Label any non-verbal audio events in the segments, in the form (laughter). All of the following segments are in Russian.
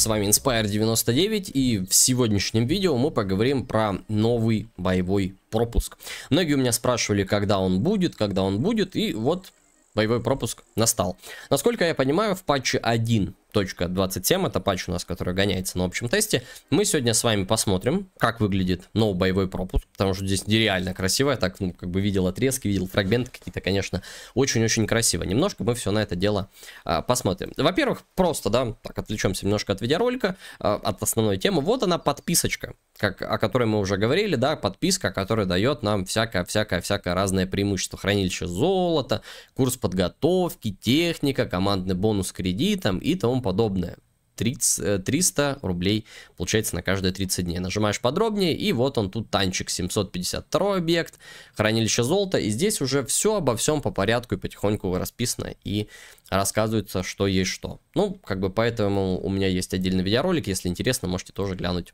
С вами Inspire99 и в сегодняшнем видео мы поговорим про новый боевой пропуск. Многие у меня спрашивали, когда он будет, когда он будет, и вот боевой пропуск настал. Насколько я понимаю, в патче 1 .27, это патч у нас, который гоняется на общем тесте. Мы сегодня с вами посмотрим, как выглядит новый боевой пропуск, потому что здесь нереально красиво, я так, ну, как бы видел отрезки, видел фрагменты какие-то, конечно, очень-очень красиво. Немножко мы все на это дело а, посмотрим. Во-первых, просто, да, так, отвлечемся немножко от видеоролика, а, от основной темы. Вот она подписочка как, о которой мы уже говорили, да, подписка, которая дает нам всякое-всякое-всякое разное преимущество. Хранилище золота, курс подготовки, техника, командный бонус кредитом и тому подобное. 30, 300 э, рублей получается на каждые 30 дней. Нажимаешь подробнее, и вот он тут танчик, 752 объект, хранилище золота, и здесь уже все обо всем по порядку и потихоньку расписано и рассказывается, что есть что. Ну, как бы поэтому у меня есть отдельный видеоролик, если интересно, можете тоже глянуть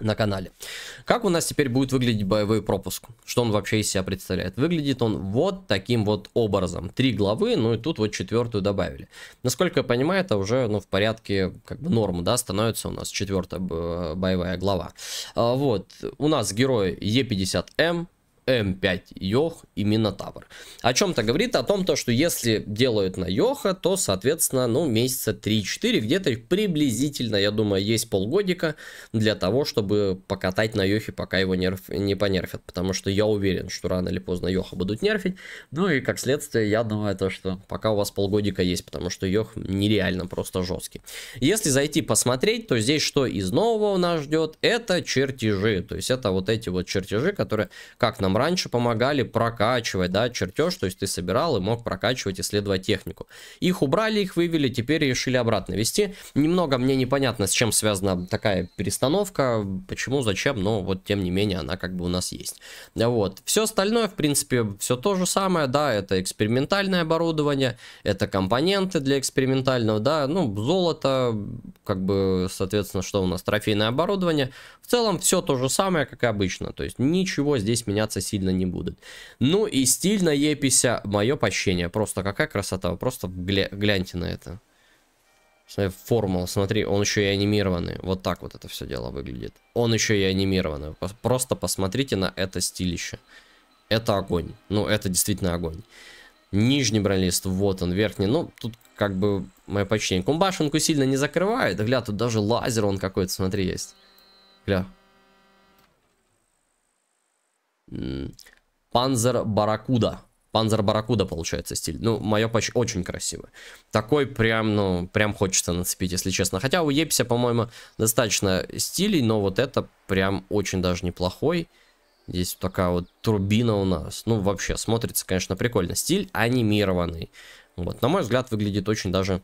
на канале. Как у нас теперь будет выглядеть боевой пропуск? Что он вообще из себя представляет? Выглядит он вот таким вот образом. Три главы, ну и тут вот четвертую добавили. Насколько я понимаю, это уже ну, в порядке как бы нормы, да, становится у нас четвертая боевая глава. А, вот, у нас герой Е50М, М5 Йох и Минотавр. О чем-то говорит о том, то, что если делают на Йоха, то, соответственно, ну, месяца 3-4, где-то приблизительно, я думаю, есть полгодика для того, чтобы покатать на Йохе, пока его нерф... не понерфят. Потому что я уверен, что рано или поздно Йоха будут нерфить. Ну и, как следствие, я думаю, то, что пока у вас полгодика есть, потому что Йох нереально просто жесткий. Если зайти посмотреть, то здесь что из нового у нас ждет? Это чертежи. То есть это вот эти вот чертежи, которые, как нам раньше помогали прокачивать, да, чертеж, то есть ты собирал и мог прокачивать, исследовать технику. Их убрали, их вывели, теперь решили обратно вести. Немного мне непонятно, с чем связана такая перестановка, почему, зачем, но вот тем не менее она как бы у нас есть. Да Вот. Все остальное, в принципе, все то же самое, да, это экспериментальное оборудование, это компоненты для экспериментального, да, ну, золото, как бы, соответственно, что у нас, трофейное оборудование. В целом все то же самое, как и обычно, то есть ничего здесь меняться сильно не будут. Ну и стиль на Епися, мое почтение, просто какая красота, просто гля гляньте на это. Смотри, формула, смотри, он еще и анимированный. Вот так вот это все дело выглядит. Он еще и анимированный. Просто посмотрите на это стилище. Это огонь. Ну, это действительно огонь. Нижний бронелист, вот он, верхний. Ну, тут как бы мое почтение. Кумбашинку сильно не закрывает. Гля, тут даже лазер он какой-то, смотри, есть. Гля, Панзер Баракуда. Панзер Баракуда получается стиль. Ну, мое почти очень красиво. Такой прям, ну, прям хочется нацепить, если честно. Хотя у Епися, по-моему, достаточно стилей, но вот это прям очень даже неплохой. Здесь такая вот турбина у нас. Ну, вообще, смотрится, конечно, прикольно. Стиль анимированный. Вот, на мой взгляд, выглядит очень даже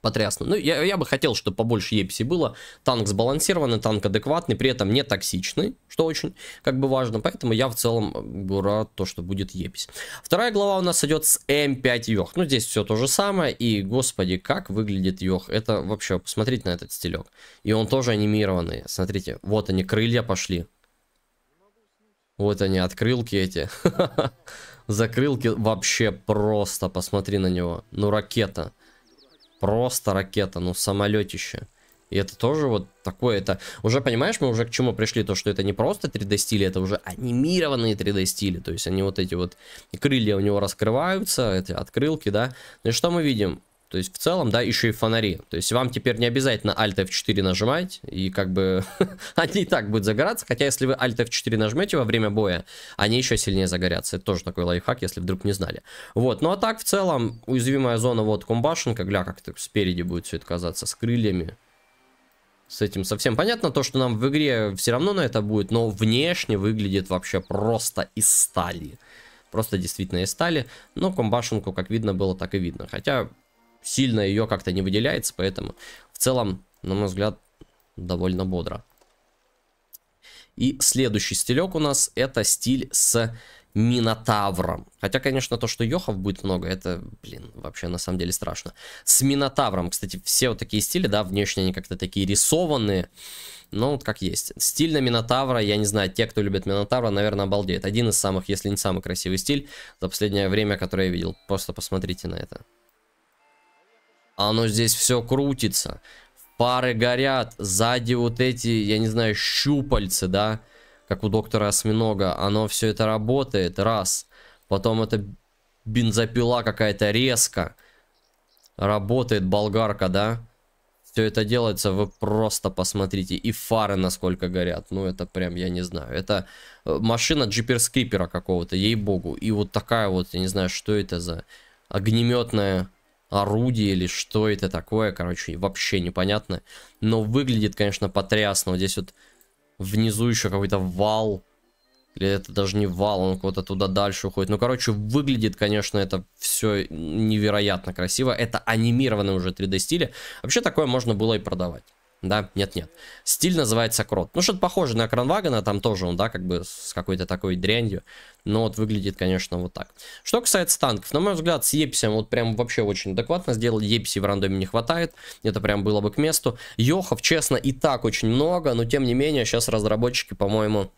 потрясно. Ну, я, я бы хотел, чтобы побольше епси было. Танк сбалансированный, танк адекватный, при этом не токсичный, что очень как бы важно. Поэтому я в целом э, рад то, что будет епись. Вторая глава у нас идет с М5 Йох. Ну, здесь все то же самое. И, господи, как выглядит Йох. Это вообще, посмотрите на этот стилек. И он тоже анимированный. Смотрите, вот они, крылья пошли. Вот они, открылки эти. (laughs) Закрылки вообще просто, посмотри на него. Ну, ракета. Ракета. Просто ракета, ну самолетище. И это тоже вот такое, это уже, понимаешь, мы уже к чему пришли, то, что это не просто 3D стили, это уже анимированные 3D стили, то есть они вот эти вот крылья у него раскрываются, эти открылки, да, ну и что мы видим? То есть в целом, да, еще и фонари. То есть вам теперь не обязательно Alt F4 нажимать, и как бы (laughs) они и так будут загораться. Хотя если вы Alt F4 нажмете во время боя, они еще сильнее загорятся. Это тоже такой лайфхак, если вдруг не знали. Вот, ну а так в целом, уязвимая зона вот комбашенка, гля, как-то спереди будет все это казаться, с крыльями. С этим совсем понятно, то, что нам в игре все равно на это будет, но внешне выглядит вообще просто из стали. Просто действительно из стали, но комбашенку, как видно было, так и видно. Хотя сильно ее как-то не выделяется, поэтому в целом, на мой взгляд, довольно бодро. И следующий стилек у нас это стиль с Минотавром. Хотя, конечно, то, что Йохов будет много, это, блин, вообще на самом деле страшно. С Минотавром, кстати, все вот такие стили, да, внешне они как-то такие рисованные. но вот как есть. Стиль на Минотавра, я не знаю, те, кто любит Минотавра, наверное, обалдеет. Один из самых, если не самый красивый стиль за последнее время, который я видел. Просто посмотрите на это. Оно здесь все крутится. Пары горят. Сзади вот эти, я не знаю, щупальцы, да? Как у доктора Осьминога. Оно все это работает. Раз. Потом это бензопила какая-то резко. Работает болгарка, да? Все это делается, вы просто посмотрите. И фары насколько горят. Ну, это прям, я не знаю. Это э, машина джиперскрипера какого-то, ей-богу. И вот такая вот, я не знаю, что это за огнеметная орудие или что это такое, короче, вообще непонятно. Но выглядит, конечно, потрясно. Вот здесь вот внизу еще какой-то вал. Или это даже не вал, он куда-то туда дальше уходит. Ну, короче, выглядит, конечно, это все невероятно красиво. Это анимированный уже 3D стиле. Вообще такое можно было и продавать да, нет-нет. Стиль называется крот. Ну, что-то похоже на кранвагона, там тоже он, да, как бы с какой-то такой дрянью. Но вот выглядит, конечно, вот так. Что касается танков, на мой взгляд, с Епсием вот прям вообще очень адекватно сделал. Епси в рандоме не хватает, это прям было бы к месту. Йохов, честно, и так очень много, но тем не менее, сейчас разработчики, по-моему,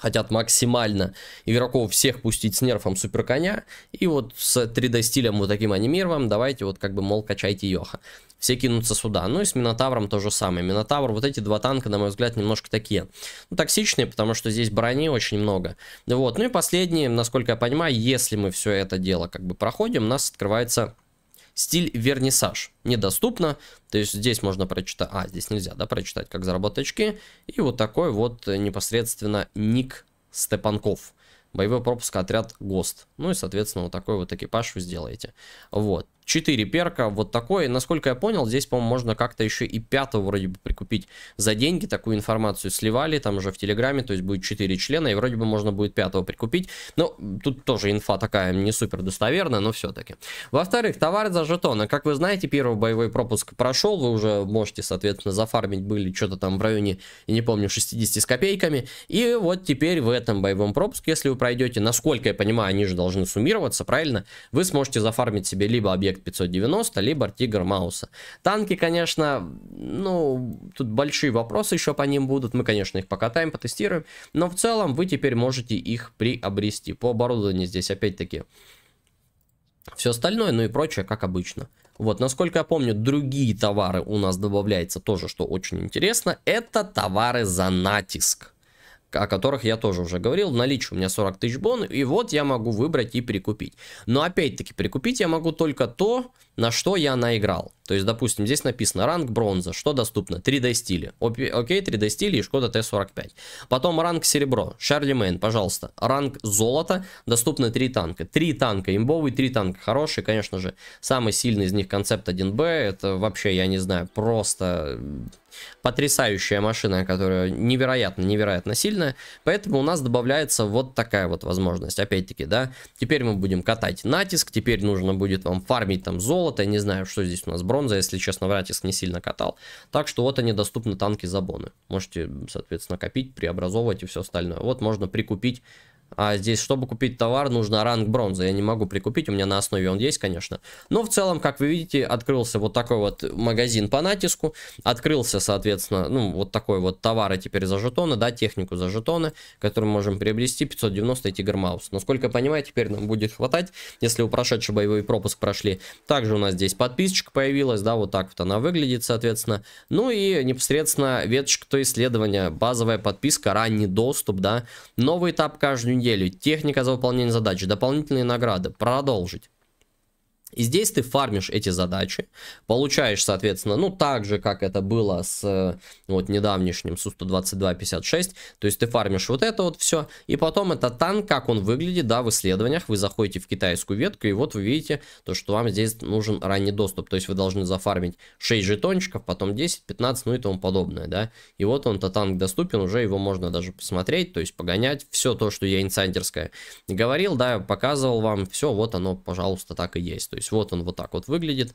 хотят максимально игроков всех пустить с нерфом суперконя, и вот с 3D стилем вот таким анимированным давайте вот как бы, мол, качайте Йоха. Все кинутся сюда. Ну и с Минотавром то же самое. Минотавр, вот эти два танка, на мой взгляд, немножко такие, ну, токсичные, потому что здесь брони очень много. Вот, ну и последнее, насколько я понимаю, если мы все это дело как бы проходим, у нас открывается Стиль вернисаж недоступно, то есть здесь можно прочитать, а здесь нельзя, да, прочитать, как заработать очки. И вот такой вот э, непосредственно ник Степанков. Боевой пропуск, отряд ГОСТ. Ну и, соответственно, вот такой вот экипаж вы сделаете. Вот. 4 перка, вот такой. Насколько я понял, здесь, по-моему, можно как-то еще и пятого вроде бы прикупить за деньги. Такую информацию сливали, там уже в Телеграме, то есть будет 4 члена, и вроде бы можно будет пятого прикупить. Но ну, тут тоже инфа такая не супер достоверная, но все-таки. Во-вторых, товар за жетоны. Как вы знаете, первый боевой пропуск прошел, вы уже можете, соответственно, зафармить были что-то там в районе, я не помню, 60 с копейками. И вот теперь в этом боевом пропуске, если вы пройдете, насколько я понимаю, они же должны суммироваться, правильно? Вы сможете зафармить себе либо объект комплект 590, либо Тигр Мауса. Танки, конечно, ну, тут большие вопросы еще по ним будут. Мы, конечно, их покатаем, потестируем. Но в целом вы теперь можете их приобрести. По оборудованию здесь, опять-таки, все остальное, ну и прочее, как обычно. Вот, насколько я помню, другие товары у нас добавляется тоже, что очень интересно. Это товары за натиск о которых я тоже уже говорил. В наличии у меня 40 тысяч бон, и вот я могу выбрать и прикупить. Но опять-таки, прикупить я могу только то, на что я наиграл. То есть, допустим, здесь написано ранг бронза, что доступно? 3D стили. Окей, 3D стили и Шкода Т-45. Потом ранг серебро, Шарли Мейн, пожалуйста. Ранг золото, доступно 3 танка. 3 танка имбовый, 3 танка хороший, конечно же. Самый сильный из них концепт 1Б, это вообще, я не знаю, просто потрясающая машина, которая невероятно, невероятно сильная. Поэтому у нас добавляется вот такая вот возможность. Опять-таки, да, теперь мы будем катать натиск, теперь нужно будет вам фармить там золото, золото. Я не знаю, что здесь у нас бронза, если честно, Вратис не сильно катал. Так что вот они доступны танки за боны. Можете, соответственно, копить, преобразовывать и все остальное. Вот можно прикупить а здесь, чтобы купить товар, нужно ранг бронзы. Я не могу прикупить, у меня на основе он есть, конечно. Но в целом, как вы видите, открылся вот такой вот магазин по натиску. Открылся, соответственно, ну, вот такой вот товары теперь за жетоны, да, технику за жетоны, которую мы можем приобрести, 590 и Тигр Маус. Насколько я понимаю, теперь нам будет хватать, если у прошедший боевой пропуск прошли. Также у нас здесь подписочка появилась, да, вот так вот она выглядит, соответственно. Ну и непосредственно веточка то исследования, базовая подписка, ранний доступ, да. Новый этап каждую неделю, техника за выполнение задачи, дополнительные награды, продолжить. И здесь ты фармишь эти задачи, получаешь, соответственно, ну, так же, как это было с э, вот недавнешним Су-122-56, то есть ты фармишь вот это вот все, и потом это танк, как он выглядит, да, в исследованиях, вы заходите в китайскую ветку, и вот вы видите то, что вам здесь нужен ранний доступ, то есть вы должны зафармить 6 жетончиков, потом 10, 15, ну и тому подобное, да, и вот он-то танк доступен, уже его можно даже посмотреть, то есть погонять, все то, что я инсайдерское говорил, да, показывал вам, все, вот оно, пожалуйста, так и есть, то есть вот он вот так вот выглядит.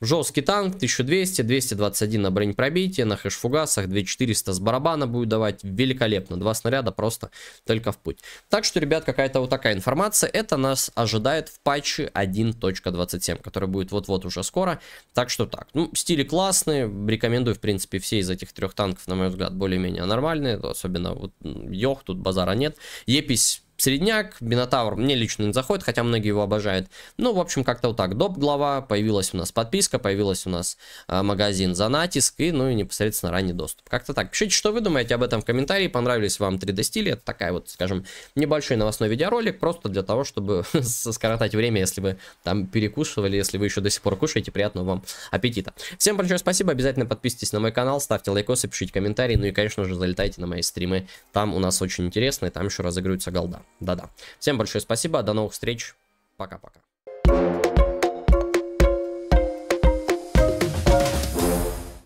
Жесткий танк, 1200, 221 на бронепробитие, на хэшфугасах, 2400 с барабана будет давать. Великолепно, два снаряда просто только в путь. Так что, ребят, какая-то вот такая информация. Это нас ожидает в патче 1.27, который будет вот-вот уже скоро. Так что так. Ну, стили классные. Рекомендую, в принципе, все из этих трех танков, на мой взгляд, более-менее нормальные. Особенно вот Йох, тут базара нет. Епись Средняк, Минотавр мне лично не заходит, хотя многие его обожают. Ну, в общем, как-то вот так. Доп глава, появилась у нас подписка, появилась у нас э, магазин за натиск и, ну, и непосредственно ранний доступ. Как-то так. Пишите, что вы думаете об этом в комментарии, понравились вам 3D стили. Это такая вот, скажем, небольшой новостной видеоролик, просто для того, чтобы (laughs) скоротать время, если вы там перекушивали, если вы еще до сих пор кушаете, приятного вам аппетита. Всем большое спасибо, обязательно подписывайтесь на мой канал, ставьте лайкосы, пишите комментарии, ну и, конечно же, залетайте на мои стримы, там у нас очень интересно, и там еще разыгрывается голда. Да-да. Всем большое спасибо. До новых встреч. Пока-пока.